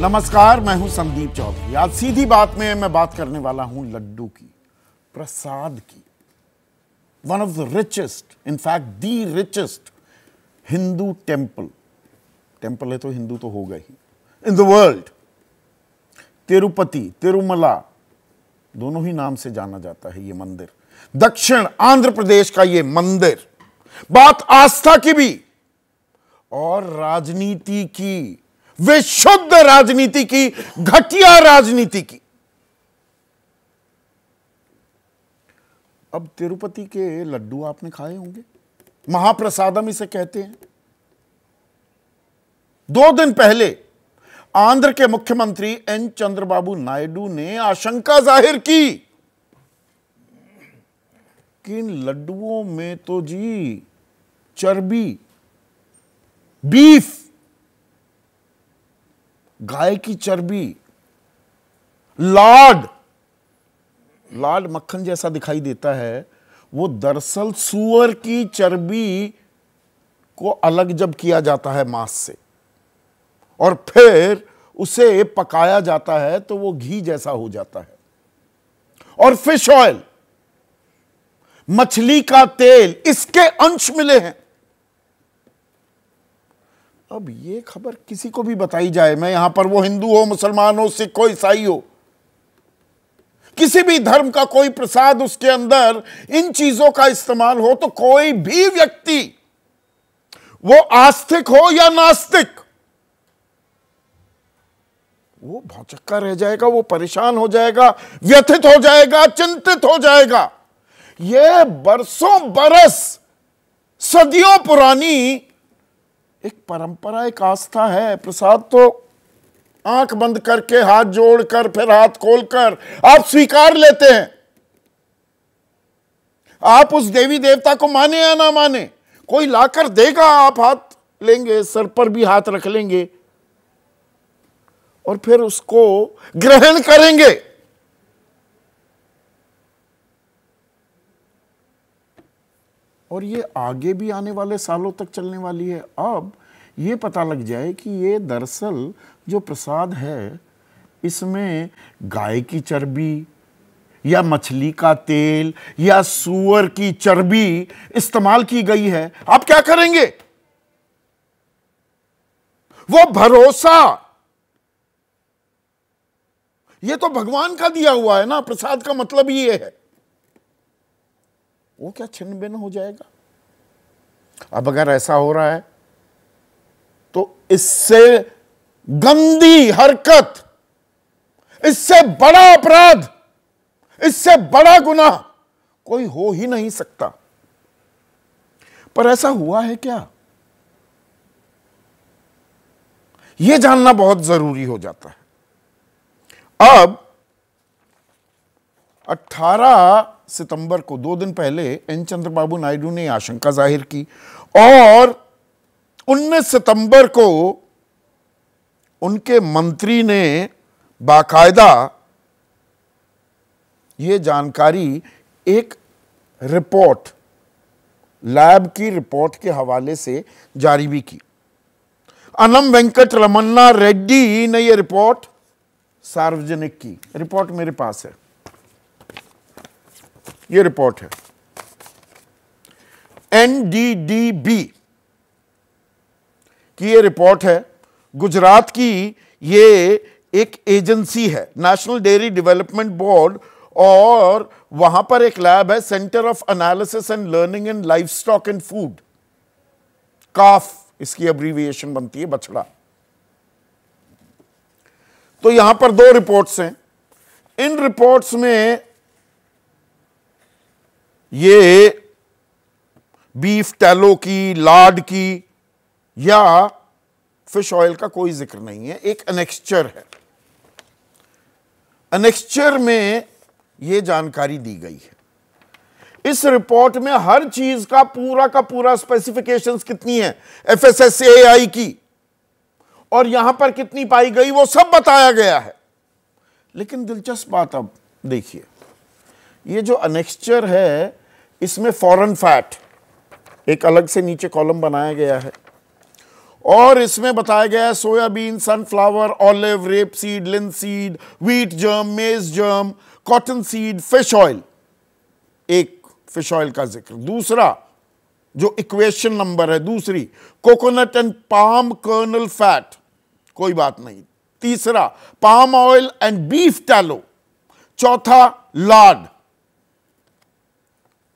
नमस्कार मैं हूं संदीप चौधरी आज सीधी बात में मैं बात करने वाला हूं लड्डू की प्रसाद की one of the richest in fact the richest Hindu temple temple है तो हिंदू तो होगा ही in the world Tirupati Tirumala दोनों ही नाम से जाना जाता है ये मंदिर दक्षिण आंध्र प्रदेश का ये मंदिर बात आस्था की भी और राजनीति की वे शुद्ध राजनीति की घटिया राजनीति की अब तिरुपति के लड्डू आपने खाए होंगे महाप्रसादम इसे कहते हैं दो दिन पहले आंध्र के मुख्यमंत्री एन चंद्रबाबू नायडू ने आशंका जाहिर की कि इन लड्डुओं में तो जी चर्बी बीफ गाय की चर्बी लाड लाड मक्खन जैसा दिखाई देता है वो दरअसल सुअर की चर्बी को अलग जब किया जाता है मांस से और फिर उसे पकाया जाता है तो वो घी जैसा हो जाता है और फिश ऑयल मछली का तेल इसके अंश मिले हैं अब ये खबर किसी को भी बताई जाए मैं यहां पर वो हिंदू हो मुसलमान हो सिख हो ईसाई हो किसी भी धर्म का कोई प्रसाद उसके अंदर इन चीजों का इस्तेमाल हो तो कोई भी व्यक्ति वो आस्तिक हो या नास्तिक वो भौचक्का रह जाएगा वो परेशान हो जाएगा व्यथित हो जाएगा चिंतित हो जाएगा ये बरसों बरस सदियों पुरानी एक परंपरा एक आस्था है प्रसाद तो आंख बंद करके हाथ जोड़कर फिर हाथ खोलकर आप स्वीकार लेते हैं आप उस देवी देवता को माने या ना माने कोई लाकर देगा आप हाथ लेंगे सर पर भी हाथ रख लेंगे और फिर उसको ग्रहण करेंगे और ये आगे भी आने वाले सालों तक चलने वाली है अब ये पता लग जाए कि ये दरअसल जो प्रसाद है इसमें गाय की चर्बी या मछली का तेल या सुअर की चर्बी इस्तेमाल की गई है आप क्या करेंगे वो भरोसा ये तो भगवान का दिया हुआ है ना प्रसाद का मतलब ये है वो क्या छिन्न भिन्न हो जाएगा अब अगर ऐसा हो रहा है तो इससे गंदी हरकत इससे बड़ा अपराध इससे बड़ा गुना कोई हो ही नहीं सकता पर ऐसा हुआ है क्या यह जानना बहुत जरूरी हो जाता है अब 18 सितंबर को दो दिन पहले एन चंद्रबाबू नायडू ने आशंका जाहिर की और 19 सितंबर को उनके मंत्री ने बाकायदा ये जानकारी एक रिपोर्ट लैब की रिपोर्ट के हवाले से जारी भी की अनम वेंकट रमन्ना रेड्डी ने यह रिपोर्ट सार्वजनिक की रिपोर्ट मेरे पास है ये रिपोर्ट है एनडीडीबी की ये रिपोर्ट है गुजरात की ये एक एजेंसी है नेशनल डेयरी डेवलपमेंट बोर्ड और वहां पर एक लैब है centre of analysis and learning in livestock and food calf इसकी अब्रीविएशन बनती है बछड़ा तो यहां पर दो रिपोर्ट्स हैं इन रिपोर्ट्स में ये बीफ टैलो की लाड की या फिश ऑयल का कोई जिक्र नहीं है एक अनेक्स्चर है अनेक्स्चर में ये जानकारी दी गई है इस रिपोर्ट में हर चीज का पूरा का पूरा स्पेसिफिकेशंस कितनी है एफएसएसएआई की और यहां पर कितनी पाई गई वो सब बताया गया है लेकिन दिलचस्प बात अब देखिए ये जो अनेक्स्चर है इसमें फॉरन फैट एक अलग से नीचे कॉलम बनाया गया है और इसमें बताया गया है soybean sunflower olive rapeseed linseed wheat germ maize germ cottonseed fish oil एक फिश ऑयल का जिक्र दूसरा जो इक्वेशन नंबर है दूसरी coconut and palm kernel fat कोई बात नहीं तीसरा palm oil and beef tallow चौथा लाड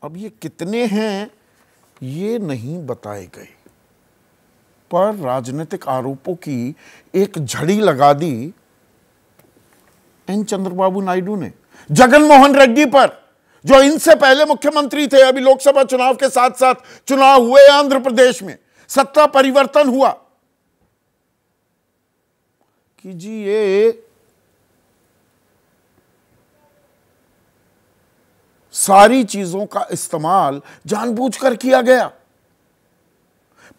अब ये कितने हैं ये नहीं बताए गए पर राजनीतिक आरोपों की एक झड़ी लगा दी एन चंद्रबाबू नायडू ने जगनमोहन रेड्डी पर जो इनसे पहले मुख्यमंत्री थे अभी लोकसभा चुनाव के साथ साथ चुनाव हुए आंध्र प्रदेश में सत्ता परिवर्तन हुआ कि जी ये सारी चीजों का इस्तेमाल जानबूझकर किया गया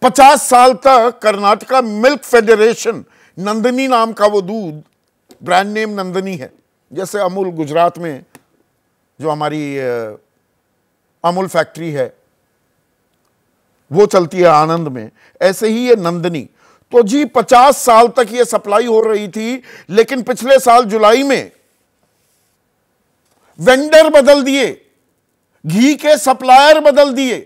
पचास साल तक कर्नाटका मिल्क फेडरेशन नंदनी नाम का वो दूध ब्रांड नेम नंदनी है जैसे अमूल गुजरात में जो हमारी अमूल फैक्ट्री है वो चलती है आनंद में ऐसे ही ये नंदनी तो जी पचास साल तक ये सप्लाई हो रही थी लेकिन पिछले साल जुलाई में वेंडर बदल दिए घी के सप्लायर बदल दिए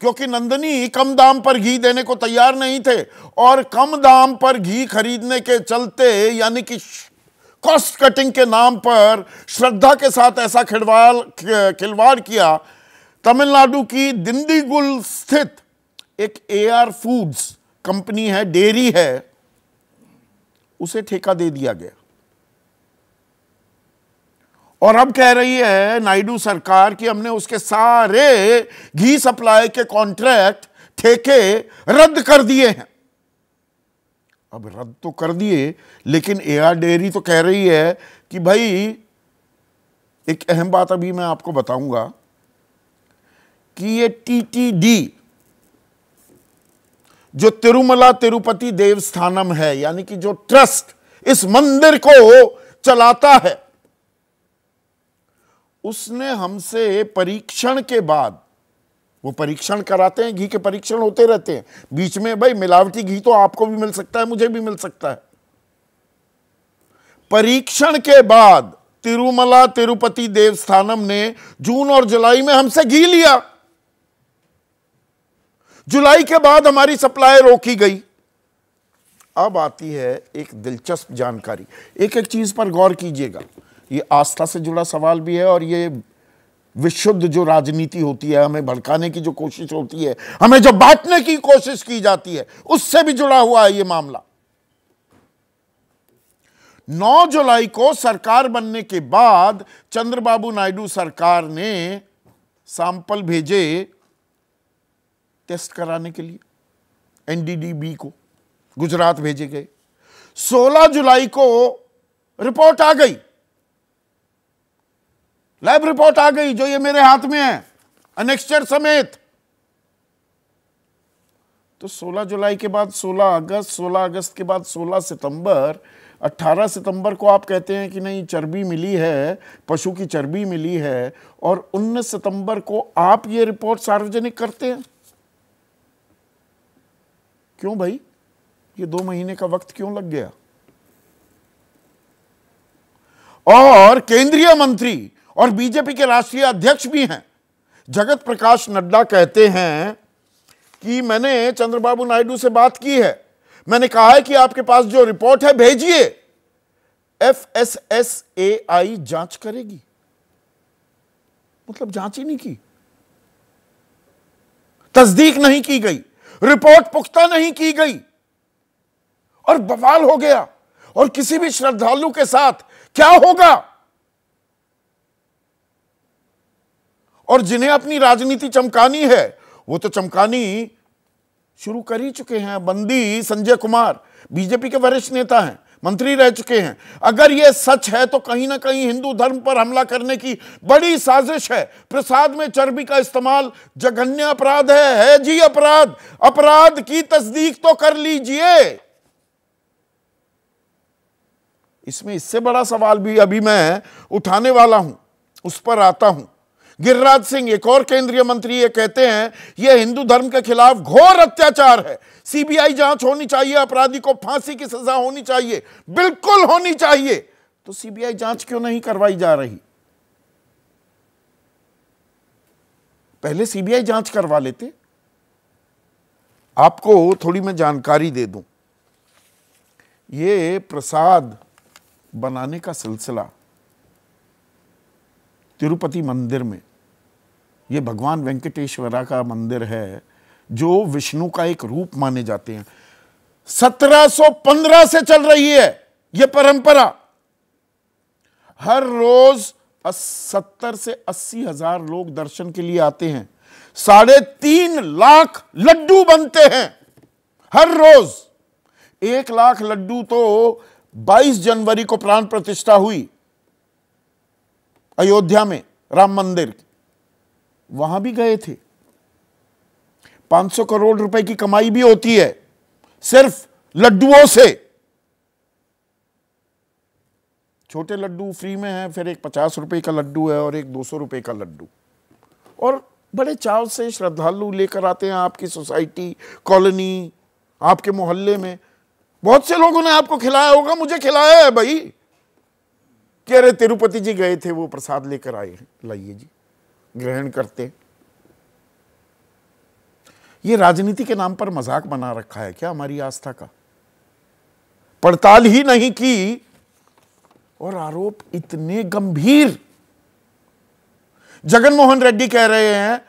क्योंकि नंदनी कम दाम पर घी देने को तैयार नहीं थे और कम दाम पर घी खरीदने के चलते यानी कि कॉस्ट कटिंग के नाम पर श्रद्धा के साथ ऐसा खिलवाड़ खिलवाड़ किया तमिलनाडु की दिंडीगुल स्थित एक एआर फूड्स कंपनी है डेयरी है उसे ठेका दे दिया गया और अब कह रही है नायडू सरकार कि हमने उसके सारे घी सप्लाई के कॉन्ट्रैक्ट ठेके रद्द कर दिए हैं अब रद्द तो कर दिए लेकिन एआर डेयरी तो कह रही है कि भाई एक अहम बात अभी मैं आपको बताऊंगा कि ये टीटीडी जो तिरुमला तिरुपति देवस्थानम है यानी कि जो ट्रस्ट इस मंदिर को चलाता है उसने हमसे परीक्षण के बाद वो परीक्षण कराते हैं घी के परीक्षण होते रहते हैं बीच में भाई मिलावटी घी तो आपको भी मिल सकता है मुझे भी मिल सकता है परीक्षण के बाद तिरुमला तिरुपति देवस्थानम ने जून और जुलाई में हमसे घी लिया जुलाई के बाद हमारी सप्लाई रोकी गई अब आती है एक दिलचस्प जानकारी एक एक चीज पर गौर कीजिएगा ये आस्था से जुड़ा सवाल भी है और ये विशुद्ध जो राजनीति होती है हमें भड़काने की जो कोशिश होती है हमें जो बांटने की कोशिश की जाती है उससे भी जुड़ा हुआ है ये मामला 9 जुलाई को सरकार बनने के बाद चंद्रबाबू नायडू सरकार ने सैंपल भेजे टेस्ट कराने के लिए एनडीडीबी को गुजरात भेजे गए 16 जुलाई को रिपोर्ट आ गई लैब रिपोर्ट आ गई जो ये मेरे हाथ में है अनेक्स्चर समेत तो 16 जुलाई के बाद 16 अगस्त 16 अगस्त के बाद 16 सितंबर 18 सितंबर को आप कहते हैं कि नहीं चर्बी मिली है पशु की चर्बी मिली है और 19 सितंबर को आप ये रिपोर्ट सार्वजनिक करते हैं क्यों भाई ये दो महीने का वक्त क्यों लग गया और केंद्रीय मंत्री और बीजेपी के राष्ट्रीय अध्यक्ष भी हैं जगत प्रकाश नड्डा कहते हैं कि मैंने चंद्रबाबू नायडू से बात की है मैंने कहा है कि आपके पास जो रिपोर्ट है भेजिए F S S A I जांच करेगी मतलब जांच ही नहीं की तस्दीक नहीं की गई रिपोर्ट पुख्ता नहीं की गई और बवाल हो गया और किसी भी श्रद्धालु के साथ क्या होगा और जिन्हें अपनी राजनीति चमकानी है वो तो चमकानी शुरू कर ही चुके हैं बंदी संजय कुमार बीजेपी के वरिष्ठ नेता हैं मंत्री रह चुके हैं अगर यह सच है तो कहीं ना कहीं हिंदू धर्म पर हमला करने की बड़ी साजिश है प्रसाद में चर्बी का इस्तेमाल जघन्य अपराध है है जी अपराध अपराध की तस्दीक तो कर लीजिए इसमें इससे बड़ा सवाल भी अभी मैं उठाने वाला हूं उस पर आता हूं गिरिराज सिंह एक और केंद्रीय मंत्री ये कहते हैं यह हिंदू धर्म के खिलाफ घोर अत्याचार है सीबीआई जांच होनी चाहिए अपराधी को फांसी की सजा होनी चाहिए बिल्कुल होनी चाहिए तो सीबीआई जांच क्यों नहीं करवाई जा रही पहले सीबीआई जांच करवा लेते आपको थोड़ी मैं जानकारी दे दूं ये प्रसाद बनाने का सिलसिला तिरुपति मंदिर में ये भगवान वेंकटेश्वरा का मंदिर है जो विष्णु का एक रूप माने जाते हैं 1715 से चल रही है यह परंपरा हर रोज सत्तर से अस्सी हजार लोग दर्शन के लिए आते हैं साढ़े तीन लाख लड्डू बनते हैं हर रोज एक लाख लड्डू तो 22 जनवरी को प्राण प्रतिष्ठा हुई अयोध्या में राम मंदिर वहां भी गए थे 500 करोड़ रुपए की कमाई भी होती है सिर्फ लड्डुओं से छोटे लड्डू फ्री में है फिर एक पचास रुपए का लड्डू है और एक दो सौ रुपए का लड्डू और बड़े चाव से श्रद्धालु लेकर आते हैं आपकी सोसाइटी कॉलोनी आपके मोहल्ले में बहुत से लोगों ने आपको खिलाया होगा मुझे खिलाया है भाई कि अरे तिरुपति जी गए थे वो प्रसाद लेकर आए लाइए जी ग्रहण करते ये राजनीति के नाम पर मजाक बना रखा है क्या हमारी आस्था का पड़ताल ही नहीं की और आरोप इतने गंभीर जगनमोहन रेड्डी कह रहे हैं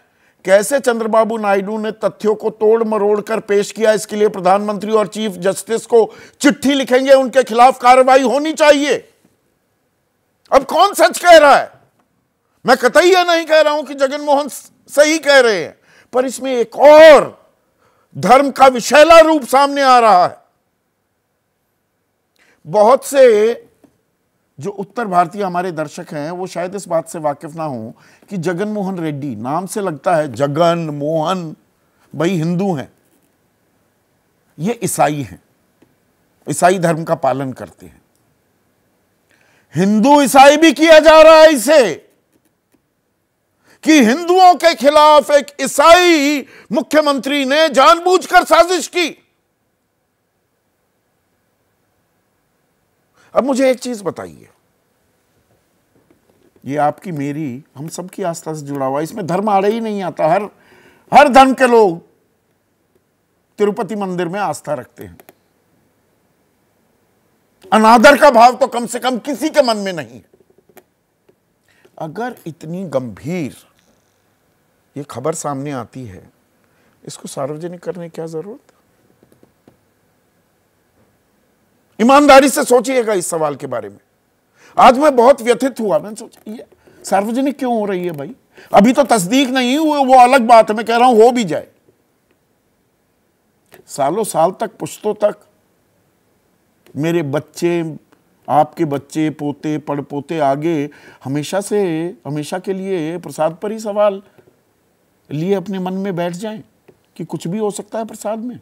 कैसे चंद्रबाबू नायडू ने तथ्यों को तोड़ मरोड़ कर पेश किया इसके लिए प्रधानमंत्री और चीफ जस्टिस को चिट्ठी लिखेंगे उनके खिलाफ कार्रवाई होनी चाहिए अब कौन सच कह रहा है मैं कतई यह नहीं कह रहा हूं कि जगनमोहन सही कह रहे हैं पर इसमें एक और धर्म का विशैला रूप सामने आ रहा है बहुत से जो उत्तर भारतीय हमारे दर्शक हैं वो शायद इस बात से वाकिफ ना हो कि जगन मोहन रेड्डी नाम से लगता है जगन मोहन भाई हिंदू हैं ये ईसाई हैं ईसाई धर्म का पालन करते हैं हिंदू ईसाई भी किया जा रहा है इसे कि हिंदुओं के खिलाफ एक ईसाई मुख्यमंत्री ने जानबूझकर साजिश की अब मुझे एक चीज बताइए ये आपकी मेरी हम सबकी आस्था से जुड़ा हुआ इसमें धर्म आड़े ही नहीं आता हर हर धर्म के लोग तिरुपति मंदिर में आस्था रखते हैं अनादर का भाव तो कम से कम किसी के मन में नहीं अगर इतनी गंभीर ये खबर सामने आती है इसको सार्वजनिक करने क्या जरूरत ईमानदारी से सोचिएगा इस सवाल के बारे में आज मैं बहुत व्यथित हुआ मैंने सोचा ये सार्वजनिक क्यों हो रही है भाई अभी तो तस्दीक नहीं हुए वो अलग बात है मैं कह रहा हूं हो भी जाए सालों साल तक पुश्तों तक मेरे बच्चे आपके बच्चे पोते पड़ पोते आगे हमेशा से हमेशा के लिए प्रसाद पर ही सवाल लिए अपने मन में बैठ जाएं कि कुछ भी हो सकता है प्रसाद में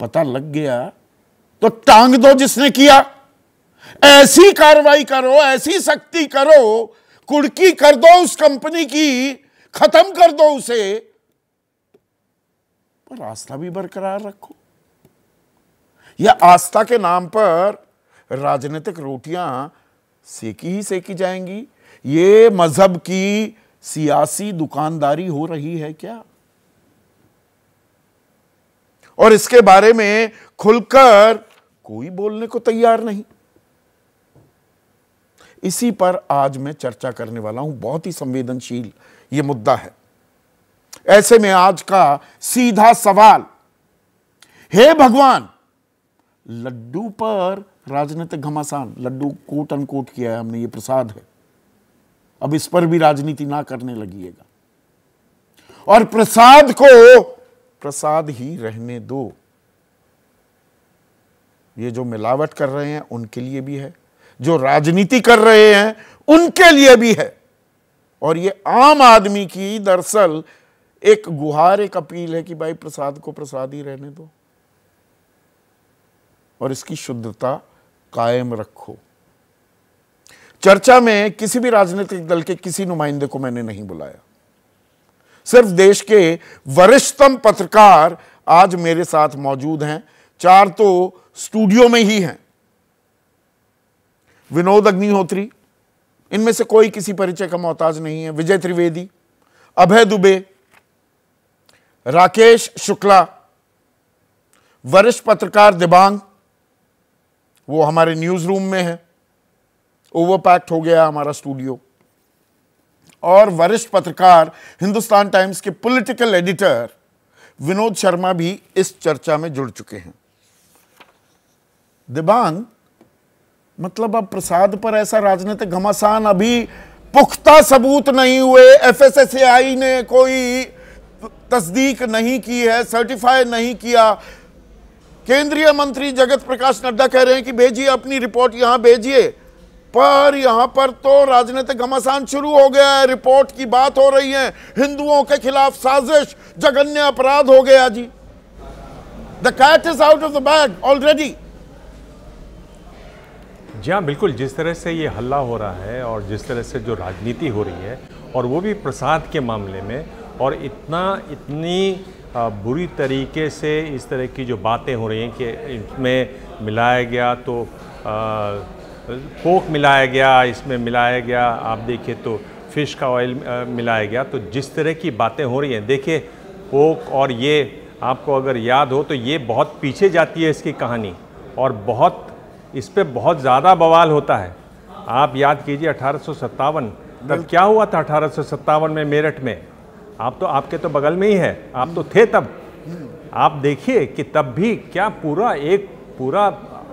पता लग गया तो टांग दो जिसने किया ऐसी कार्रवाई करो ऐसी सख्ती करो कुड़की कर दो उस कंपनी की खत्म कर दो उसे पर रास्ता भी बरकरार रखो या आस्था के नाम पर राजनीतिक रोटियां सेकी ही सेकी जाएंगी ये मजहब की सियासी दुकानदारी हो रही है क्या और इसके बारे में खुलकर कोई बोलने को तैयार नहीं इसी पर आज मैं चर्चा करने वाला हूं बहुत ही संवेदनशील ये मुद्दा है ऐसे में आज का सीधा सवाल हे भगवान लड्डू पर राजनीतिक घमासान लड्डू कोट अनकोट किया है हमने ये प्रसाद है अब इस पर भी राजनीति ना करने लगीगा और प्रसाद को प्रसाद ही रहने दो ये जो मिलावट कर रहे हैं उनके लिए भी है जो राजनीति कर रहे हैं उनके लिए भी है और ये आम आदमी की दरअसल एक गुहार एक अपील है कि भाई प्रसाद को प्रसाद ही रहने दो और इसकी शुद्धता कायम रखो चर्चा में किसी भी राजनीतिक दल के किसी नुमाइंदे को मैंने नहीं बुलाया सिर्फ देश के वरिष्ठतम पत्रकार आज मेरे साथ मौजूद हैं चार तो स्टूडियो में ही हैं विनोद अग्निहोत्री इनमें से कोई किसी परिचय का मोहताज नहीं है विजय त्रिवेदी अभय दुबे राकेश शुक्ला वरिष्ठ पत्रकार दिबांग वो हमारे न्यूज़ रूम में है ओवरपैक्ट हो गया हमारा स्टूडियो और वरिष्ठ पत्रकार हिंदुस्तान टाइम्स के पॉलिटिकल एडिटर विनोद शर्मा भी इस चर्चा में जुड़ चुके हैं दिबांग मतलब अब प्रसाद पर ऐसा राजनीतिक घमासान अभी पुख्ता सबूत नहीं हुए एफएसएसएआई ने कोई तस्दीक नहीं की है सर्टिफाई नहीं किया केंद्रीय मंत्री जगत प्रकाश नड्डा कह रहे हैं कि भेजिए अपनी रिपोर्ट यहां भेजिए पर यहां पर तो राजनीतिक घमासान शुरू हो गया है रिपोर्ट की बात हो रही है हिंदुओं के खिलाफ साजिश जघन्य अपराध हो गया जी the cat is out of the bag already जी हाँ बिल्कुल जिस तरह से ये हल्ला हो रहा है और जिस तरह से जो राजनीति हो रही है और वो भी प्रसाद के मामले में और इतना इतनी बुरी तरीके से इस तरह की जो बातें हो रही हैं कि इसमें मिलाया गया तो कोक मिलाया गया इसमें मिलाया गया आप देखिए तो फ़िश का ऑयल मिलाया गया तो जिस तरह की बातें हो रही हैं देखिए कोक और ये आपको अगर याद हो तो ये बहुत पीछे जाती है इसकी कहानी और बहुत इस पर बहुत ज़्यादा बवाल होता है आप याद कीजिए अठारह तब क्या हुआ था अठारह में मेरठ में आप तो आपके तो बगल में ही है आप तो थे तब आप देखिए कि तब भी क्या पूरा एक पूरा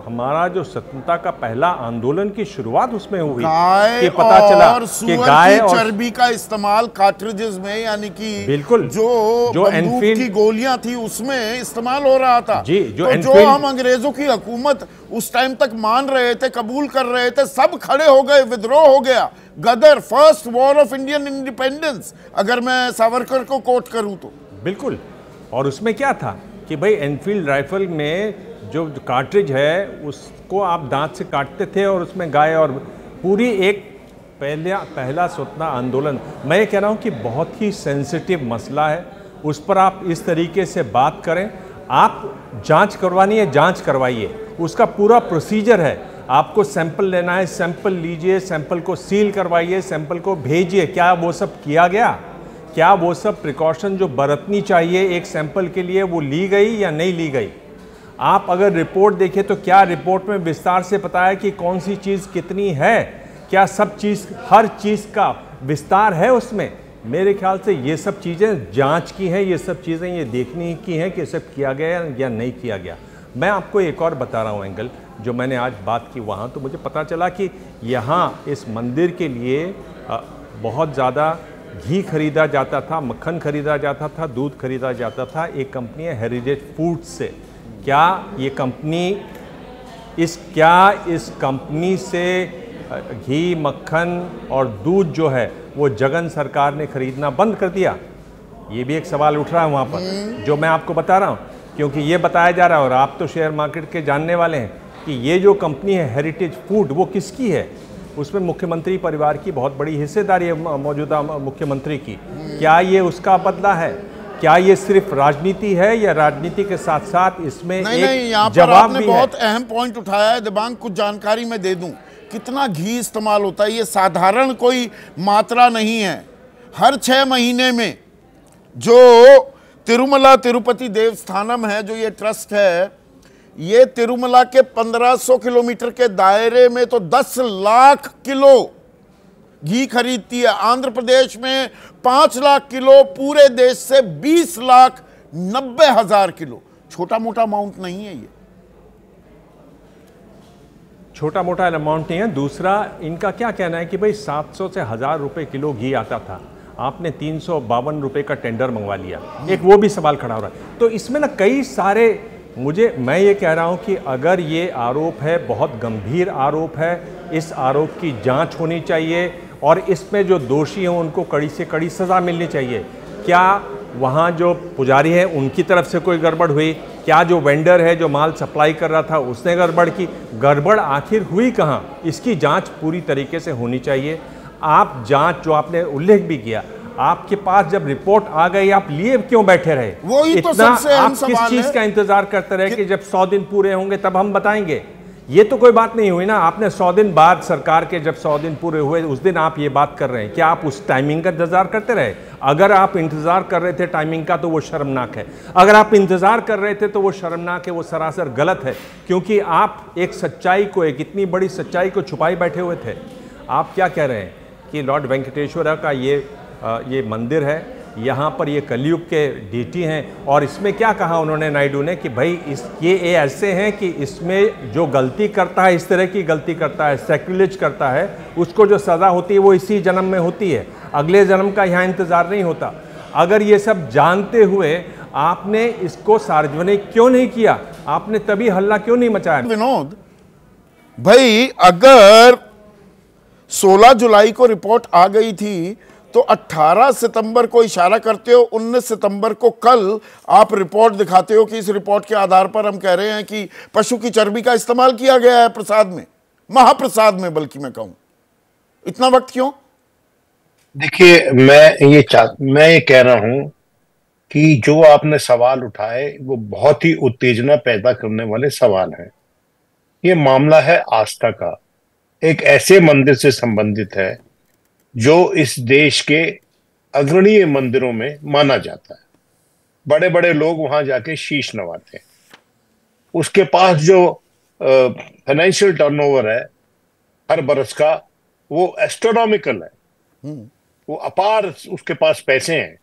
हमारा जो स्वतंत्रता का पहला आंदोलन की शुरुआत उसमें हुई गाय कि पता और चला कि गाय और चर्बी का इस्तेमाल कार्ट्रिजेस में यानी कि बिल्कुल जो जो एनफील्ड की गोलियां थी उसमें इस्तेमाल हो रहा था जी जो तो जो हम अंग्रेजों की हकूमत उस टाइम तक मान रहे थे कबूल कर रहे थे सब खड़े हो गए विद्रोह हो गया गदर first war of Indian independence अगर मैं सावरकर को कोट करूँ तो बिल्कुल और उसमें क्या था कि भाई एनफील्ड राइफल में जो कार्ट्रिज है उसको आप दांत से काटते थे और उसमें गाय और पूरी एक पहला पहला स्वतना आंदोलन मैं कह रहा हूँ कि बहुत ही सेंसिटिव मसला है उस पर आप इस तरीके से बात करें आप जांच करवानी है जांच करवाइए उसका पूरा प्रोसीजर है आपको सैंपल लेना है सैंपल लीजिए सैंपल को सील करवाइए सैंपल को भेजिए क्या वो सब किया गया क्या वो सब प्रिकॉशन जो बरतनी चाहिए एक सैंपल के लिए वो ली गई या नहीं ली गई आप अगर रिपोर्ट देखें तो क्या रिपोर्ट में विस्तार से बताया कि कौन सी चीज़ कितनी है क्या सब चीज़ हर चीज़ का विस्तार है उसमें मेरे ख्याल से ये सब चीज़ें जांच की हैं ये सब चीज़ें ये देखने की हैं कि सब किया गया या नहीं किया गया मैं आपको एक और बता रहा हूँ एंगल जो मैंने आज बात की वहाँ तो मुझे पता चला कि यहाँ इस मंदिर के लिए बहुत ज़्यादा घी खरीदा जाता था मक्खन खरीदा जाता था दूध खरीदा जाता था एक कंपनी है हेरिटेज फूड से क्या ये कंपनी इस क्या इस कंपनी से घी मक्खन और दूध जो है वो जगन सरकार ने खरीदना बंद कर दिया ये भी एक सवाल उठ रहा है वहाँ पर हम्म। जो मैं आपको बता रहा हूँ क्योंकि ये बताया जा रहा है और आप तो शेयर मार्केट के जानने वाले हैं कि ये जो कंपनी है हेरिटेज फूड वो किसकी है उसमें मुख्यमंत्री परिवार की बहुत बड़ी हिस्सेदारी है मौजूदा मुख्यमंत्री की क्या ये उसका बदला है क्या ये सिर्फ राजनीति है या राजनीति के साथ साथ इसमें नहीं, एक नहीं, यहाँ पर आपने बहुत अहम पॉइंट उठाया है दिबांग कुछ जानकारी मैं दे दूं कितना घी इस्तेमाल होता है ये साधारण कोई मात्रा नहीं है हर छह महीने में जो तिरुमला तिरुपति देवस्थानम है जो ये ट्रस्ट है ये तिरुमला के 1500 किलोमीटर के दायरे में तो 10 लाख किलो घी खरीदती है आंध्र प्रदेश में पांच लाख किलो पूरे देश से बीस लाख नब्बे हजार किलो छोटा मोटा अमाउंट नहीं है ये छोटा मोटा अमाउंट नहीं है दूसरा इनका क्या कहना है कि भाई 700 से हज़ार रुपए किलो घी आता था आपने तीन सौ बावन रुपए का टेंडर मंगवा लिया एक वो भी सवाल खड़ा हो रहा है तो इसमें ना कई सारे मुझे मैं ये कह रहा हूँ कि अगर ये आरोप है बहुत गंभीर आरोप है इस आरोप की जांच होनी चाहिए और इसमें जो दोषी हैं उनको कड़ी से कड़ी सज़ा मिलनी चाहिए क्या वहाँ जो पुजारी हैं उनकी तरफ से कोई गड़बड़ हुई क्या जो वेंडर है जो माल सप्लाई कर रहा था उसने गड़बड़ की गड़बड़ आखिर हुई कहाँ इसकी जांच पूरी तरीके से होनी चाहिए आप जांच जो आपने उल्लेख भी किया आपके पास जब रिपोर्ट आ गई आप लिए क्यों बैठे रहे वो तो इतना तो आप किस चीज का इंतजार करते रहे कि, कि जब सौ दिन पूरे होंगे तब हम बताएंगे ये तो कोई बात नहीं हुई ना आपने सौ दिन बाद सरकार के जब सौ दिन पूरे हुए उस दिन आप ये बात कर रहे हैं क्या आप उस टाइमिंग का इंतज़ार करते रहे अगर आप इंतज़ार कर रहे थे टाइमिंग का तो वो शर्मनाक है अगर आप इंतज़ार कर रहे थे तो वो शर्मनाक है वो सरासर गलत है क्योंकि आप एक सच्चाई को एक इतनी बड़ी सच्चाई को छुपाई बैठे हुए थे आप क्या कह रहे हैं कि लॉर्ड वेंकटेश्वरा का ये आ, ये मंदिर है यहाँ पर ये कलयुग के डीटी हैं और इसमें क्या कहा उन्होंने नायडू ने कि भाई इस ये ऐसे हैं कि इसमें जो गलती करता है इस तरह की गलती करता है सेक्रिलेज करता है उसको जो सज़ा होती है वो इसी जन्म में होती है अगले जन्म का यहाँ इंतज़ार नहीं होता अगर ये सब जानते हुए आपने इसको सार्वजनिक क्यों नहीं किया आपने तभी हल्ला क्यों नहीं मचाया विनोद भाई अगर 16 जुलाई को रिपोर्ट आ गई थी तो 18 सितंबर को इशारा करते हो 19 सितंबर को कल आप रिपोर्ट दिखाते हो कि इस रिपोर्ट के आधार पर हम कह रहे हैं कि पशु की चर्बी का इस्तेमाल किया गया है प्रसाद में महाप्रसाद में बल्कि मैं कहूं इतना वक्त क्यों देखिए मैं ये मैं ये कह रहा हूं कि जो आपने सवाल उठाए वो बहुत ही उत्तेजना पैदा करने वाले सवाल हैं ये मामला है आस्था का एक ऐसे मंदिर से संबंधित है जो इस देश के अग्रणीय मंदिरों में माना जाता है बड़े बड़े लोग वहां जाके शीश नवाते हैं उसके पास जो फाइनेंशियल टर्नओवर है हर बरस का वो एस्ट्रोनॉमिकल है हम्म। वो अपार उसके पास पैसे हैं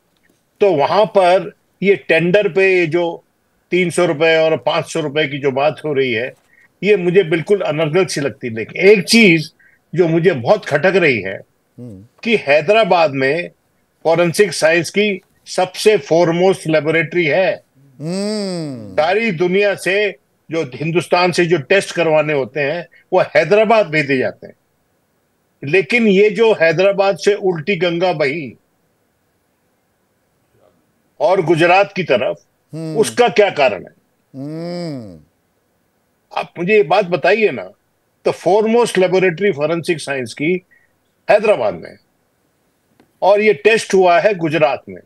तो वहां पर ये टेंडर पे जो तीन सौ रुपए और पांच सौ रुपए की जो बात हो रही है ये मुझे बिल्कुल अनर्गल सी लगती लेकिन एक चीज जो मुझे बहुत खटक रही है कि हैदराबाद में फॉरेंसिक साइंस की सबसे फॉरमोस्ट लेबोरेटरी है हम्म। सारी दुनिया से जो हिंदुस्तान से जो टेस्ट करवाने होते हैं वो हैदराबाद भेजे जाते हैं लेकिन ये जो हैदराबाद से उल्टी गंगा बही और गुजरात की तरफ हम्म। उसका क्या कारण है हम्म। आप मुझे ये बात बताइए ना तो फॉरमोस्ट लेबोरेटरी फॉरेंसिक साइंस की हैदराबाद में और ये टेस्ट हुआ है गुजरात में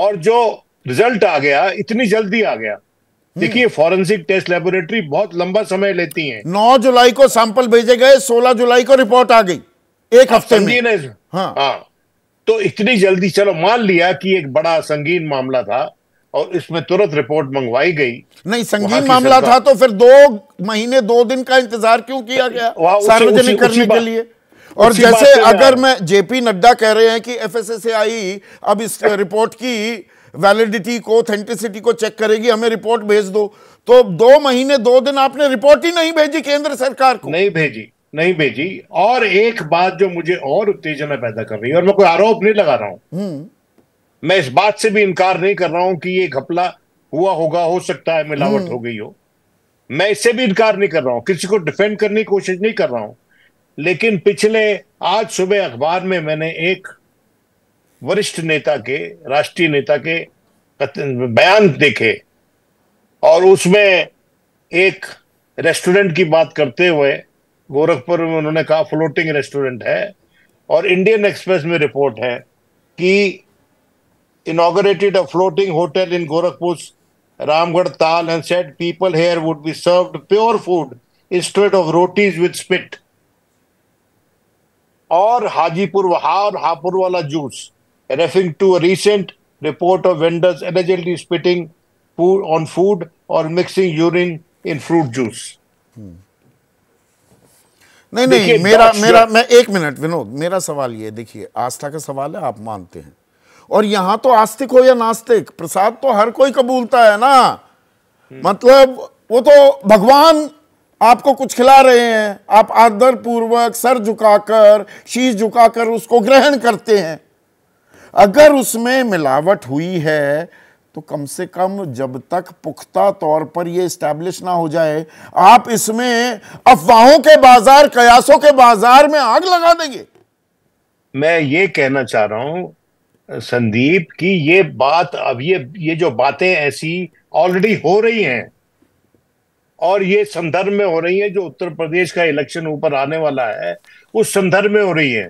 और जो रिजल्ट आ गया इतनी जल्दी आ गया हम्म। देखिए फॉरेंसिक टेस्ट लेबोरेटरी बहुत लंबा समय लेती है 9 जुलाई को सैंपल भेजे गए 16 जुलाई को रिपोर्ट आ गई एक हफ्ते में हाँ।, हाँ तो इतनी जल्दी चलो मान लिया कि एक बड़ा संगीन मामला था और इसमें तुरंत रिपोर्ट मंगवाई गई नहीं संगीन मामला था तो फिर दो महीने दो दिन का इंतजार क्यों किया गया सार्वजनिक करने के लिए और जैसे अगर मैं जेपी नड्डा कह रहे हैं कि एफएसएसएआई अब इस रिपोर्ट की वैलिडिटी को ऑथेंटिसिटी को चेक करेगी हमें रिपोर्ट भेज दो तो दो महीने दो दिन आपने रिपोर्ट ही नहीं भेजी केंद्र सरकार को नहीं भेजी नहीं भेजी और एक बात जो मुझे और उत्तेजना पैदा कर रही है और मैं कोई आरोप नहीं लगा रहा हूँ हम्म। मैं इस बात से भी इनकार नहीं कर रहा हूं कि ये घपला हुआ होगा हो सकता है मिलावट हम्म। हो गई हो मैं इससे भी इनकार नहीं कर रहा हूं किसी को डिफेंड करने की कोशिश नहीं कर रहा हूं लेकिन पिछले आज सुबह अखबार में मैंने एक वरिष्ठ नेता के राष्ट्रीय नेता के बयान देखे और उसमें एक रेस्टोरेंट की बात करते हुए गोरखपुर में उन्होंने कहा फ्लोटिंग रेस्टोरेंट है और इंडियन एक्सप्रेस में रिपोर्ट है कि inaugurated a floating hotel in Gorakhpur Ramgarh Tal and set people here would be served pure food instead of rotis with spit और हाजीपुर वहार हापुर वाला juice referring to recent report of vendors allegedly spitting on food और mixing urine in fruit juice नहीं नहीं मेरा मेरा मैं एक मिनट विनोद मेरा सवाल ये देखिए आस्था का सवाल है आप मानते हैं और यहां तो आस्तिक हो या नास्तिक प्रसाद तो हर कोई कबूलता है ना मतलब वो तो भगवान आपको कुछ खिला रहे हैं आप आदर पूर्वक सर झुकाकर शीश झुकाकर उसको ग्रहण करते हैं अगर उसमें मिलावट हुई है तो कम से कम जब तक पुख्ता तौर पर यह स्टैब्लिश ना हो जाए आप इसमें अफवाहों के बाजार कयासों के बाजार में आग लगा देंगे मैं ये कहना चाह रहा हूं संदीप की ये बात अब ये ये जो बातें ऐसी ऑलरेडी हो रही हैं और ये संदर्भ में हो रही है जो उत्तर प्रदेश का इलेक्शन ऊपर आने वाला है उस संदर्भ में हो रही है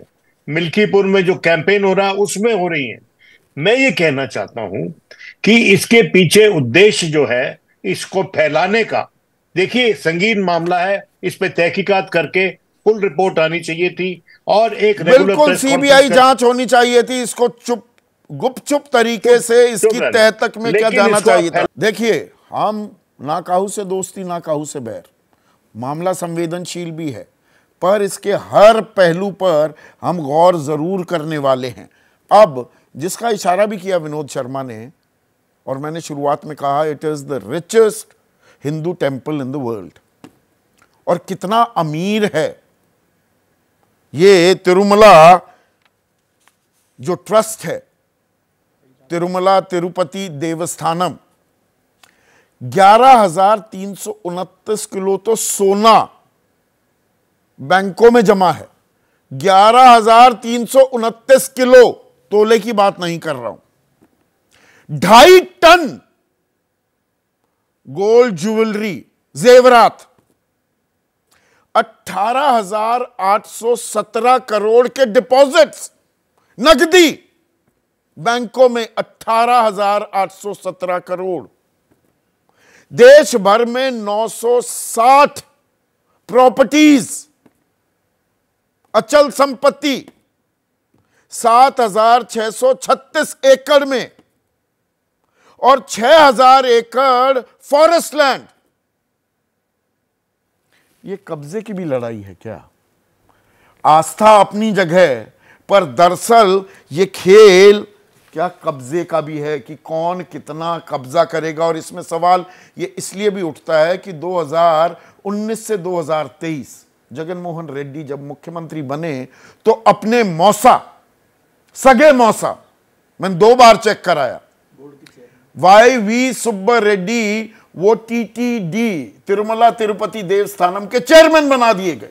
मिल्कीपुर में जो कैंपेन हो रहा है उसमें हो रही है मैं ये कहना चाहता हूं कि इसके पीछे उद्देश्य जो है इसको फैलाने का देखिए संगीन मामला है इस पर तहकीकात करके फुल रिपोर्ट आनी चाहिए थी और एक बिल्कुल सीबीआई जांच होनी चाहिए थी इसको चुप गुपचुप तरीके से इसकी तह तक में क्या जाना चाहिए था देखिए हम ना काहू से दोस्ती ना काहू से बैर मामला संवेदनशील भी है पर इसके हर पहलू पर हम गौर ज़रूर करने वाले हैं अब जिसका इशारा भी किया विनोद शर्मा ने और मैंने शुरुआत में कहा it is the richest Hindu temple in the world और कितना अमीर है ये तिरुमला जो ट्रस्ट है तिरुमला तिरुपति देवस्थानम ग्यारह हजार तीन सौ उनतीस किलो तो सोना बैंकों में जमा है ग्यारह हजार तीन सौ उनतीस किलो तोले की बात नहीं कर रहा हूं ढाई टन गोल्ड ज्वेलरी जेवरात 18,817 हजार आठ सौ सत्रह करोड़ के डिपॉजिट्स नकदी बैंकों में 18,817 हजार आठ सौ सत्रह करोड़ देश भर में 960 प्रॉपर्टीज अचल संपत्ति 7,636 एकड़ में और 6,000 एकड़ फॉरेस्ट लैंड ये कब्जे की भी लड़ाई है क्या आस्था अपनी जगह पर दरअसल ये खेल क्या कब्ज़े का भी है कि कौन कितना कब्ज़ा करेगा और इसमें सवाल ये इसलिए भी उठता है कि 2019 से 2023 जगनमोहन रेड्डी जब मुख्यमंत्री बने तो अपने मौसा सगे मौसा मैंने दो बार चेक कराया वाई वी सुब्बर रेड्डी वो टीटीडी तिरुमला तिरुपति देवस्थानम के चेयरमैन बना दिए गए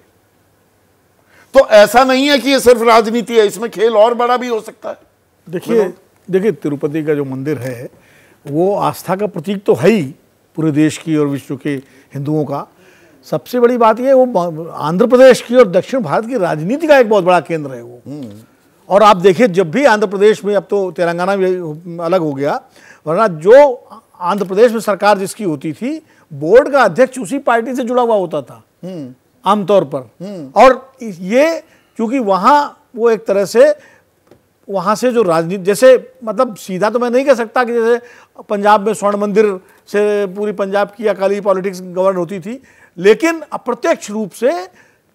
तो ऐसा नहीं है कि ये सिर्फ राजनीति है इसमें खेल और बड़ा भी हो सकता है देखिए देखिए तिरुपति का जो मंदिर है वो आस्था का प्रतीक तो है ही पूरे देश की और विश्व के हिंदुओं का सबसे बड़ी बात यह वो आंध्र प्रदेश की और दक्षिण भारत की राजनीति का एक बहुत बड़ा केंद्र है वो हम्म। और आप देखिए जब भी आंध्र प्रदेश में अब तो तेलंगाना भी अलग हो गया वरना जो आंध्र प्रदेश में सरकार जिसकी होती थी बोर्ड का अध्यक्ष उसी पार्टी से जुड़ा हुआ होता था हम्म। आमतौर पर हम्म। और ये क्योंकि वहाँ वो एक तरह से वहाँ से जो राजनीति जैसे मतलब सीधा तो मैं नहीं कह सकता कि जैसे पंजाब में स्वर्ण मंदिर से पूरी पंजाब की अकाली पॉलिटिक्स गवर्न होती थी लेकिन अप्रत्यक्ष रूप से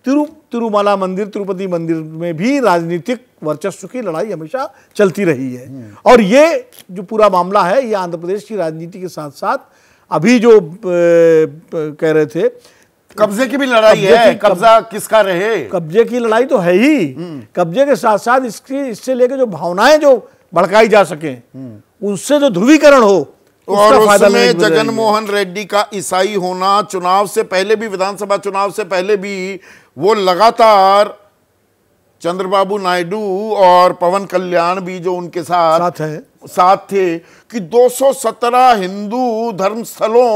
तिरु तिरुमाला मंदिर तिरुपति मंदिर में भी राजनीतिक वर्चस्व की लड़ाई हमेशा चलती रही है हम्म। और ये जो पूरा मामला है ये आंध्र प्रदेश की राजनीति के साथ साथ अभी जो कह रहे थे कब्जे की भी लड़ाई है कब्जा किसका रहे कब्जे की लड़ाई तो है ही हम्म। कब्जे के साथ साथ इसकी इससे लेके जो भावनाएं जो भड़काई जा सके हम्म। उससे जो ध्रुवीकरण हो और उसमें जगन मोहन रेड्डी का ईसाई होना चुनाव से पहले भी विधानसभा चुनाव से पहले भी वो लगातार चंद्रबाबू नायडू और पवन कल्याण भी जो उनके साथ साथ, है। साथ थे कि 217 हिंदू धर्म स्थलों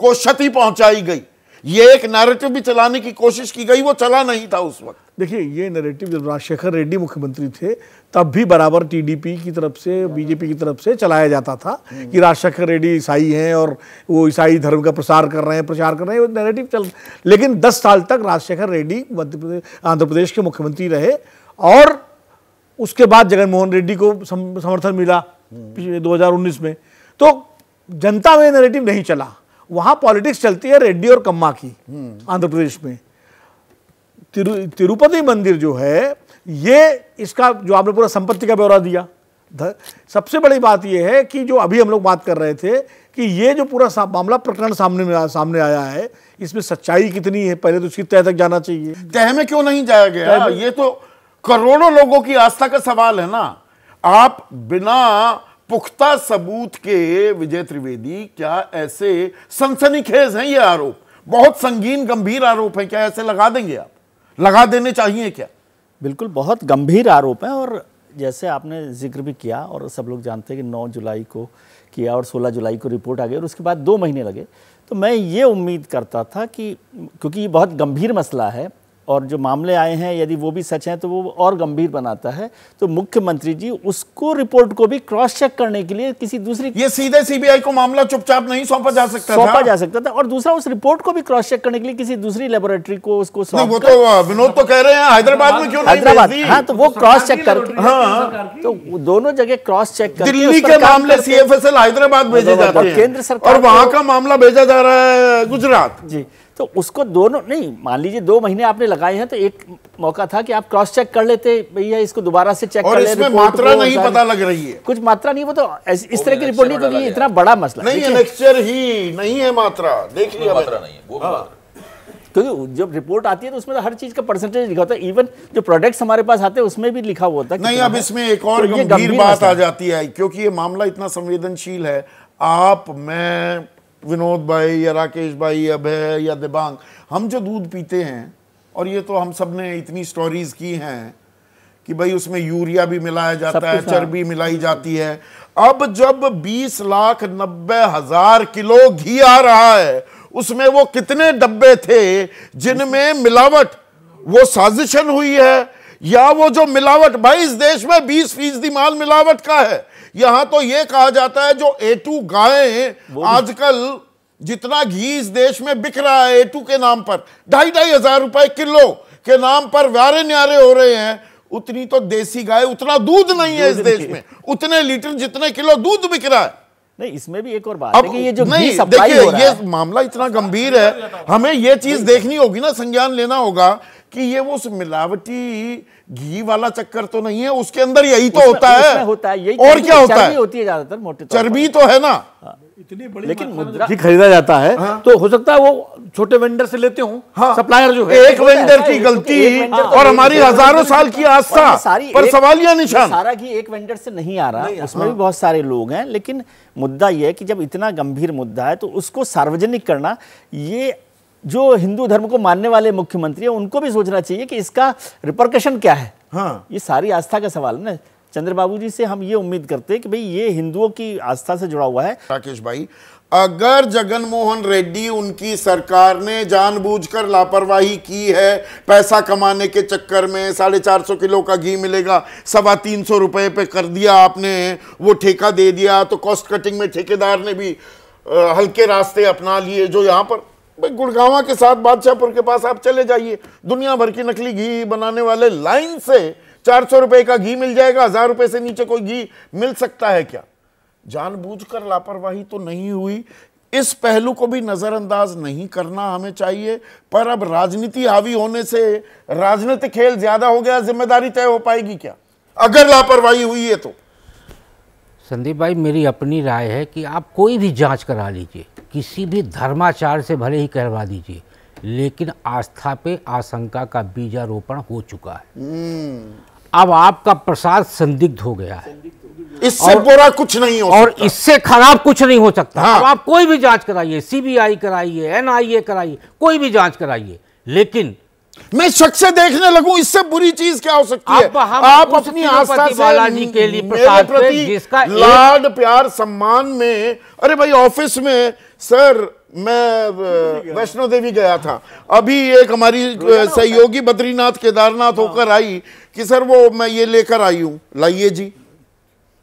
को क्षति पहुंचाई गई ये एक नैरेटिव भी चलाने की कोशिश की गई वो चला नहीं था उस वक्त देखिए ये नैरेटिव जब राजशेखर रेड्डी मुख्यमंत्री थे तब भी बराबर टीडीपी की तरफ से बीजेपी की तरफ से चलाया जाता था हम्म। कि राजशेखर रेड्डी ईसाई हैं और वो ईसाई धर्म का प्रसार कर रहे हैं प्रचार कर रहे हैं वो नैरेटिव चल लेकिन दस साल तक राजशेखर रेड्डी मध्य प्रदेश आंध्र प्रदेश के मुख्यमंत्री रहे और उसके बाद जगनमोहन रेड्डी को समर्थन मिला हम्म। दो में तो जनता में नैरेटिव नहीं चला वहाँ पॉलिटिक्स चलती है रेड्डी और कम्मा की हम्म। आंध्र प्रदेश में तिरुपति मंदिर जो है ये इसका जो आपने पूरा संपत्ति का ब्यौरा दिया सबसे बड़ी बात यह है कि जो अभी हम लोग बात कर रहे थे कि ये जो पूरा सा, मामला प्रकरण सामने में आ, सामने आया है इसमें सच्चाई कितनी है पहले तो उसकी तह तक जाना चाहिए तह में क्यों नहीं जाया गया ये तो करोड़ों लोगों की आस्था का सवाल है ना आप बिना पुख्ता सबूत के विजय त्रिवेदी क्या ऐसे सनसनीखेज हैं ये आरोप बहुत संगीन गंभीर आरोप है क्या ऐसे लगा देंगे आप लगा देने चाहिए क्या बिल्कुल बहुत गंभीर आरोप है और जैसे आपने जिक्र भी किया और सब लोग जानते हैं कि 9 जुलाई को किया और 16 जुलाई को रिपोर्ट आ गई और उसके बाद दो महीने लगे तो मैं ये उम्मीद करता था कि क्योंकि ये बहुत गंभीर मसला है और जो मामले आए हैं यदि वो भी सच हैं तो वो और गंभीर बनाता है तो मुख्यमंत्री जी उसको रिपोर्ट को भी क्रॉस चेक करने के लिए किसी दूसरी ये सीधे सीबीआई को मामला चुपचाप नहीं सौंपा जा सकता सौंपा था। जा सकता था और दूसरा उस रिपोर्ट को भी क्रॉस चेक करने के लिए किसी दूसरी लेबोरेटरी को उसको वो तो विनोद तो कह रहे हैं हैदराबाद में क्यों हैदराबाद हाँ तो वो तो क्रॉस चेक कर हाँ। तो दोनों जगह क्रॉस चेक कर दिल्ली के मामले सीएफएसएल हैदराबाद भेजे जाते हैं केंद्र सरकार और वहां का मामला भेजा जा रहा है गुजरात जी तो उसको दोनों नहीं मान लीजिए दो महीने आपने लगाए हैं तो एक मौका था कि आप क्रॉस चेक कर लेते भैया इसको दोबारा से चेक और कर इसमें मात्रा नहीं पता लग रही है कुछ मात्रा नहीं वो तो इस, इस तरह की रिपोर्ट नहीं क्योंकि इतना बड़ा मसला नहीं है लेक्चर ही नहीं है मात्रा देख लिया मात्रा नहीं है क्योंकि जब रिपोर्ट आती है तो उसमें तो हर चीज का परसेंटेज लिखा होता है इवन जो प्रोडक्ट्स हमारे पास आते हैं उसमें भी लिखा हुआ होता है नहीं अब इसमें एक और तो गंभीर बात आ जाती है क्योंकि ये मामला इतना संवेदनशील है आप मैं विनोद भाई या राकेश भाई अभय या दिबांग हम जो दूध पीते हैं और ये तो हम सब ने इतनी स्टोरीज की हैं कि भाई उसमें यूरिया भी मिलाया जाता है हाँ। चर्बी मिलाई जाती है अब जब बीस लाख नब्बे हजार किलो घी आ रहा है उसमें वो कितने डब्बे थे जिनमें मिलावट वो साजिशन हुई है या वो जो मिलावट भाई इस देश में बीस फीसदी माल मिलावट का है यहां तो ये कहा जाता है जो एटू गायें आजकल जितना घी इस देश में बिक रहा है एटू के नाम पर ढाई ढाई हजार रुपए किलो के नाम पर व्यारे न्यारे हो रहे हैं उतनी तो देसी गाय उतना दूध नहीं है इस देश में उतने लीटर जितने किलो दूध बिक रहा है नहीं इसमें भी एक और बात अब है कि ये जो नहीं देखिए ये मामला इतना गंभीर है हमें ये चीज देखनी होगी ना संज्ञान लेना होगा कि ये वो मिलावटी घी वाला चक्कर तो नहीं है उसके अंदर यही तो होता तो है होता है यही और क्या होता है होती है ज्यादातर मोटे चर्बी तो है ना हाँ। इतनी बड़ी लेकिन मुद्रा की खरीदा जाता है हाँ। तो हो सकता है वो छोटे वेंडर से लेते हो हाँ। सप्लायर जो है एक वेंडर तो की गलती और तो हमारी हजारों साल की आस्था पर सवाल सवालिया निशान सारा घी एक वेंडर से नहीं आ रहा नहीं, उसमें हाँ? भी बहुत सारे लोग हैं लेकिन मुद्दा यह है कि जब इतना गंभीर मुद्दा है तो उसको सार्वजनिक करना ये जो हिंदू धर्म को मानने वाले मुख्यमंत्री हैं उनको भी सोचना चाहिए कि इसका रिपरकशन क्या है हाँ ये सारी आस्था का सवाल है ना चंद्र बाबू जी से हम ये उम्मीद करते हैं कि भाई ये हिंदुओं की आस्था से जुड़ा हुआ है राकेश भाई अगर जगनमोहन रेड्डी उनकी सरकार ने जानबूझकर लापरवाही की है पैसा कमाने के चक्कर में साढ़े चार सौ किलो का घी मिलेगा सवा तीन सौ रुपये पे कर दिया आपने वो ठेका दे दिया तो कॉस्ट कटिंग में ठेकेदार ने भी हल्के रास्ते अपना लिए जो यहाँ पर गुड़गावा के साथ बादशाहपुर के पास आप चले जाइए दुनिया भर की नकली घी बनाने वाले लाइन से चार सौ रुपए का घी मिल जाएगा हजार रुपए से नीचे कोई घी मिल सकता है क्या जानबूझकर लापरवाही तो नहीं हुई इस पहलू को भी नज़रअंदाज नहीं करना हमें चाहिए पर अब राजनीति हावी होने से राजनीतिक खेल ज़्यादा हो गया जिम्मेदारी तय हो पाएगी क्या अगर लापरवाही हुई है तो संदीप भाई मेरी अपनी राय है कि आप कोई भी जांच करा लीजिए किसी भी धर्माचार से भले ही कहवा दीजिए लेकिन आस्था पे आशंका का बीजारोपण हो चुका है हम्म। अब आपका प्रसाद संदिग्ध हो गया है इससे बुरा कुछ नहीं हो और इससे खराब कुछ नहीं हो सकता हाँ। आप कोई भी जांच कराइए सीबीआई कराइए एनआईए कराइए कोई भी जांच कराइए लेकिन मैं शक से देखने लगू इससे बुरी चीज क्या हो सकती है आप अपनी आस्था से के लिए मेरे प्रति जिसका लाड प्यार सम्मान में अरे भाई ऑफिस में सर मैं वैष्णो देवी गया था अभी एक हमारी सहयोगी बद्रीनाथ केदारनाथ हाँ। होकर आई कि सर वो मैं ये लेकर आई हूं लाइए जी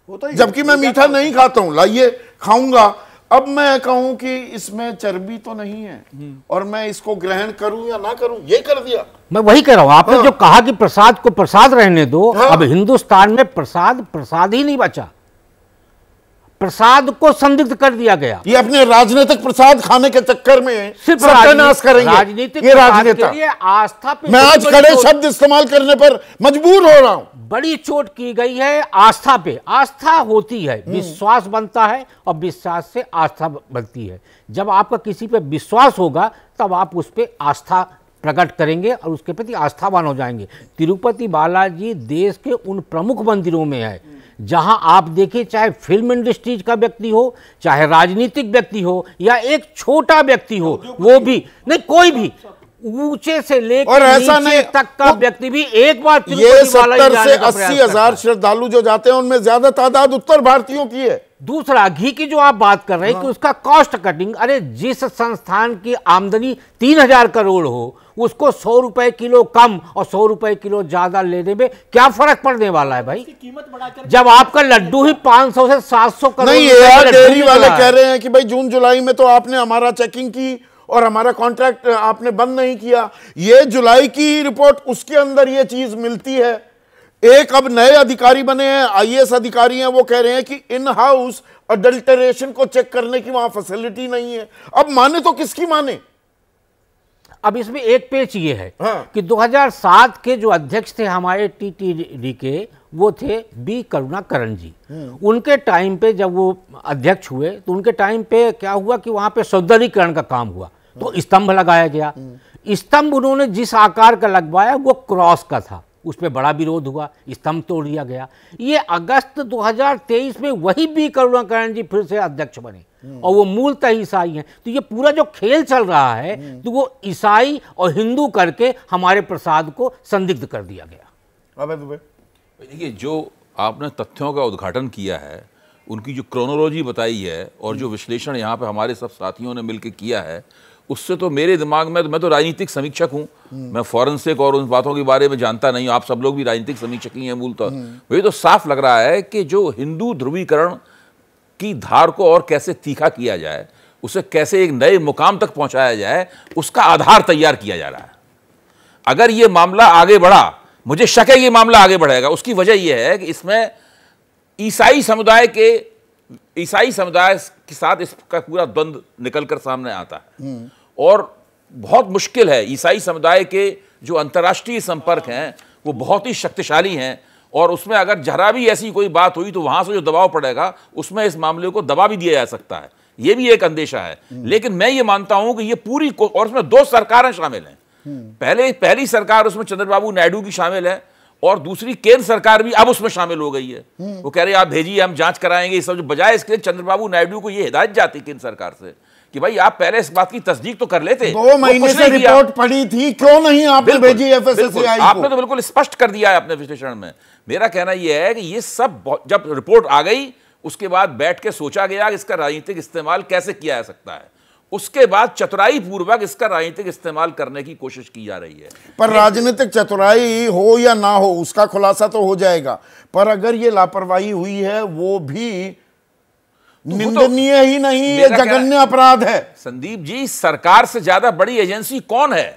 जबकि मैं मीठा नहीं खाता हूँ लाइए खाऊंगा अब मैं कहूं कि इसमें चर्बी तो नहीं है हम्म। और मैं इसको ग्रहण करूं या ना करूं ये कर दिया मैं वही कह रहा हूं आपने हाँ। जो कहा कि प्रसाद को प्रसाद रहने दो हाँ। अब हिंदुस्तान में प्रसाद प्रसाद ही नहीं बचा प्रसाद को संदिग्ध कर दिया गया ये अपने राजनीतिक प्रसाद खाने के चक्कर में सिर्फ सत्यानाश करेंगे राजनीतिक ये राजनेता आस्था पे मैं आज कड़े शब्द इस्तेमाल करने पर मजबूर हो रहा हूं बड़ी चोट की गई है आस्था पे आस्था होती है हम्म। विश्वास बनता है और विश्वास से आस्था बनती है जब आपका किसी पे विश्वास होगा तब आप उस पर आस्था प्रकट करेंगे और उसके प्रति आस्थावान हो जाएंगे तिरुपति बालाजी देश के उन प्रमुख मंदिरों में है जहां आप देखें चाहे फिल्म इंडस्ट्रीज का व्यक्ति हो चाहे राजनीतिक व्यक्ति हो या एक छोटा व्यक्ति हो वो भी नहीं कोई भी ऊंचे से लेकर और ऐसा नहीं तक का व्यक्ति भी एक बार ये सत्तर से अस्सी हजार श्रद्धालु जो जाते हैं उनमें ज्यादा तादाद उत्तर भारतीयों की है दूसरा घी की जो आप बात कर रहे हैं कि हाँ। उसका कॉस्ट कटिंग अरे जिस संस्थान की आमदनी तीन हजार करोड़ हो उसको सौ रुपए किलो कम और सौ रुपए किलो ज्यादा लेने में क्या फर्क पड़ने वाला है भाई कीमत बढ़ाकर जब आपका लड्डू ही पांच सौ से सात सौ करोड़ डेयरी वाले कह रहे हैं कि भाई जून जुलाई में तो आपने हमारा चेकिंग की और हमारा कॉन्ट्रैक्ट आपने बंद नहीं किया ये जुलाई की रिपोर्ट उसके अंदर ये चीज मिलती है एक अब नए अधिकारी बने हैं आईएएस अधिकारी हैं वो कह रहे हैं कि इन हाउस अडल्टरेशन को चेक करने की वहां फैसिलिटी नहीं है अब माने तो किसकी माने अब इसमें एक पेच ये है हाँ। कि 2007 के जो अध्यक्ष थे हमारे टीटीडी के वो थे बी करुणाकरण जी हम्म। उनके टाइम पे जब वो अध्यक्ष हुए तो उनके टाइम पे क्या हुआ कि वहां पे सौंदर्यकरण का काम हुआ तो हम्म। स्तंभ लगाया गया हम्म। स्तंभ उन्होंने जिस आकार का लगवाया वो क्रॉस का था उस पर बड़ा विरोध हुआ स्तंभ तोड़ दिया गया ये अगस्त 2023 में वही बी करुणाकरण जी फिर से अध्यक्ष बने और वो मूलतः ईसाई हैं तो ये पूरा जो खेल चल रहा है तो वो ईसाई और हिंदू करके हमारे प्रसाद को संदिग्ध कर दिया गया देखिए जो आपने तथ्यों का उद्घाटन किया है उनकी जो क्रोनोलॉजी बताई है और जो विश्लेषण यहाँ पे हमारे सब साथियों ने मिलकर किया है उससे तो मेरे दिमाग में तो मैं तो राजनीतिक समीक्षक हूँ हम्म। मैं फॉरेंसिक और उन बातों के बारे में जानता नहीं हूँ आप सब लोग भी राजनीतिक समीक्षक ही हैं मूलतः वही हम्म। तो साफ लग रहा है कि जो हिंदू ध्रुवीकरण की धार को और कैसे तीखा किया जाए उसे कैसे एक नए मुकाम तक पहुँचाया जाए उसका आधार तैयार किया जा रहा है अगर ये मामला आगे बढ़ा मुझे शक है ये मामला आगे बढ़ेगा उसकी वजह यह है कि इसमें ईसाई समुदाय के ईसाई समुदाय के साथ इसका पूरा द्वंद निकल कर सामने आता है और बहुत मुश्किल है ईसाई समुदाय के जो अंतर्राष्ट्रीय संपर्क हैं वो बहुत ही शक्तिशाली हैं और उसमें अगर जरा भी ऐसी कोई बात हुई तो वहाँ से जो दबाव पड़ेगा उसमें इस मामले को दबा भी दिया जा सकता है ये भी एक अंदेशा है लेकिन मैं ये मानता हूँ कि ये पूरी और उसमें दो सरकारें शामिल हैं पहले पहली सरकार उसमें चंद्रबाबू नायडू की शामिल है और दूसरी केंद्र सरकार भी अब उसमें शामिल हो गई है हम्म। वो कह रहे हैं आप भेजिए हम जांच कराएंगे ये सब जो बजाय इसके लिए चंद्रबाबू नायडू को ये हिदायत जाती केंद्र सरकार से कि भाई आप पहले इस बात की तस्दीक तो कर लेते दो महीने से रिपोर्ट पड़ी थी क्यों नहीं आपने भेजी एफएसएसएआई आपने तो बिल्कुल स्पष्ट कर दिया है अपने विश्लेषण में मेरा कहना यह है कि ये सब जब रिपोर्ट आ गई उसके बाद बैठ के सोचा गया कि इसका राजनीतिक इस्तेमाल कैसे किया जा सकता है उसके बाद चतुराई पूर्वक इसका राजनीतिक इस्तेमाल करने की कोशिश की जा रही है पर राजनीतिक चतुराई हो या ना हो उसका खुलासा तो हो जाएगा पर अगर ये लापरवाही हुई है वो भी तो, तो निंदनीय तो ही नहीं ये जघन्य अपराध है संदीप जी सरकार से ज्यादा बड़ी एजेंसी कौन है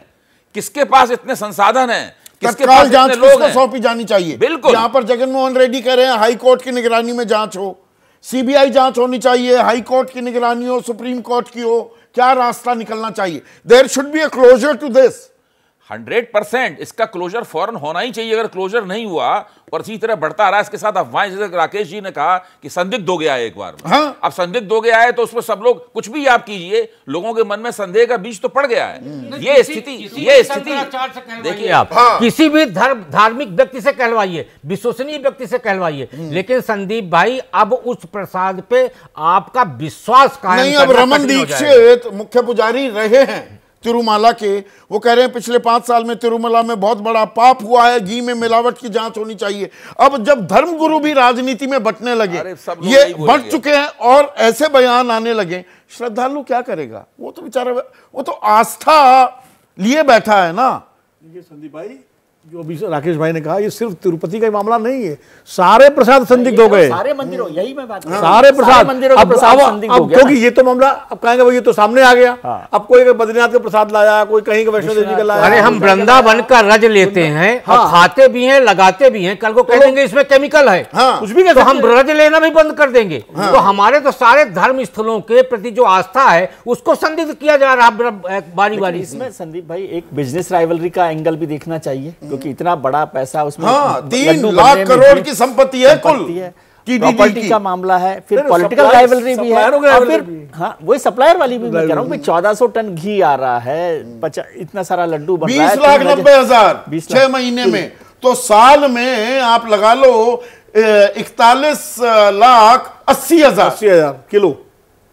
किसके पास इतने संसाधन है किसके पास जांच लोग सौंपी जानी चाहिए बिल्कुल यहां पर जगनमोहन रेड्डी कह रहे हैं हाईकोर्ट की निगरानी में जांच हो सीबीआई जांच होनी चाहिए हाई कोर्ट की निगरानी हो सुप्रीम कोर्ट की हो क्या रास्ता निकलना चाहिए there should be a closure to this hundred percent इसका क्लोजर फौरन होना ही चाहिए अगर क्लोजर नहीं हुआ और इसी तरह बढ़ता आ रहा है इसके साथ अफवाहें जैसे राकेश जी ने कहा कि संदिग्ध हो गया है एक बार हाँ? अब संदिग्ध हो गया है तो उसमें सब लोग कुछ भी आप कीजिए लोगों के मन में संदेह का बीज तो पड़ गया है ये स्थिति ये स्थिति देखिए आप हाँ। किसी भी धर्म धार्मिक व्यक्ति से कहलवाइए विश्वसनीय व्यक्ति से कहलवाइए हम्म। लेकिन संदीप भाई अब उस प्रसाद पे आपका विश्वास कायम नहीं अब रमन दीक्षित मुख्य पुजारी रहे हैं तिरुमाला के वो कह रहे हैं पिछले पांच साल में तिरुमाला में बहुत बड़ा पाप हुआ है घी में मिलावट की जांच होनी चाहिए अब जब धर्मगुरु भी राजनीति में बटने लगे ये बट चुके हैं और ऐसे बयान आने लगे श्रद्धालु क्या करेगा वो तो बेचारा वो तो आस्था लिए बैठा है ना संदीप भाई जो अभी राकेश भाई ने कहा ये सिर्फ तिरुपति का मामला नहीं है सारे प्रसाद संदिग्ध हो गए सारे मंदिरों यही मैं बात हाँ। सारे प्रसाद अब, प्रसाद अब, अब क्योंकि ये तो मामला अब कहेंगे भाई ये तो सामने आ गया हाँ। अब कोई बद्रीनाथ का प्रसाद लाया कोई कहीं का वैष्णो देवी का लाया अरे हम वृंदावन का रज लेते हैं हम हाँ। खाते भी हैं लगाते भी हैं कल को कह देंगे इसमें केमिकल है हाँ। कुछ भी तो हम रज लेना भी बंद कर देंगे हाँ। तो हमारे तो सारे धर्म स्थलों के प्रति जो आस्था है उसको संदिग्ध किया जा रहा है बारी बारी इसमें संदीप भाई एक बिजनेस राइवलरी का एंगल भी देखना चाहिए क्योंकि इतना बड़ा पैसा उसमें हाँ, तीन लाख करोड़ की संपत्ति है कुल है प्रॉपर्टी का मामला है फिर पॉलिटिकल राइवलरी भी है फिर हाँ वही सप्लायर वाली भी मैं कह रहा हूँ चौदह सौ टन घी आ रहा है इतना सारा लड्डू बीस लाख तो नब्बे हजार छह महीने में तो साल में आप लगा लो इकतालीस लाख अस्सी हजार अस्सी हजार किलो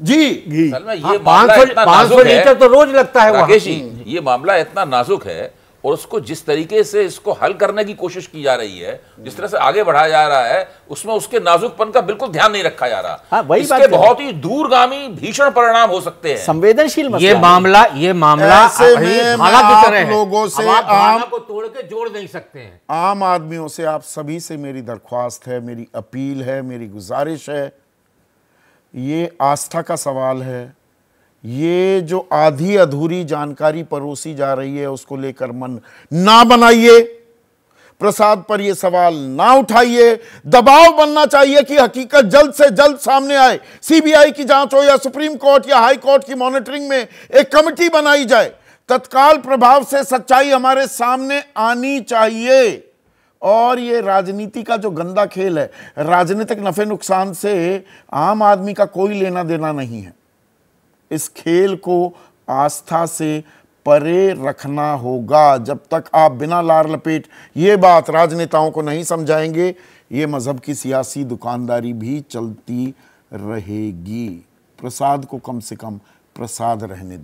जी घी हाँ, पांच सौ लीटर तो रोज लगता है हम्म। ये मामला इतना नाजुक है और उसको जिस तरीके से इसको हल करने की कोशिश की जा रही है जिस तरह से आगे बढ़ाया जा रहा है उसमें उसके नाजुकपन का बिल्कुल ध्यान नहीं रखा जा रहा हाँ, वही इसके बहुत ही दूरगामी भीषण परिणाम हो सकते हैं संवेदनशील ये मामला ये मामला लोगों से आम को तोड़ के जोड़ नहीं सकते हैं आम आदमियों से आप सभी से मेरी दरख्वास्त है मेरी अपील है मेरी गुजारिश है ये आस्था का सवाल है ये जो आधी अधूरी जानकारी परोसी जा रही है उसको लेकर मन ना बनाइए प्रसाद पर यह सवाल ना उठाइए दबाव बनना चाहिए कि हकीकत जल्द से जल्द सामने आए सीबीआई की जांच हो या सुप्रीम कोर्ट या हाई कोर्ट की मॉनिटरिंग में एक कमिटी बनाई जाए तत्काल प्रभाव से सच्चाई हमारे सामने आनी चाहिए और ये राजनीति का जो गंदा खेल है राजनीतिक नफे नुकसान से आम आदमी का कोई लेना देना नहीं है इस खेल को आस्था से परे रखना होगा जब तक आप बिना लार लपेट ये बात राजनेताओं को नहीं समझाएंगे ये मज़हब की सियासी दुकानदारी भी चलती रहेगी प्रसाद को कम से कम प्रसाद रहने दो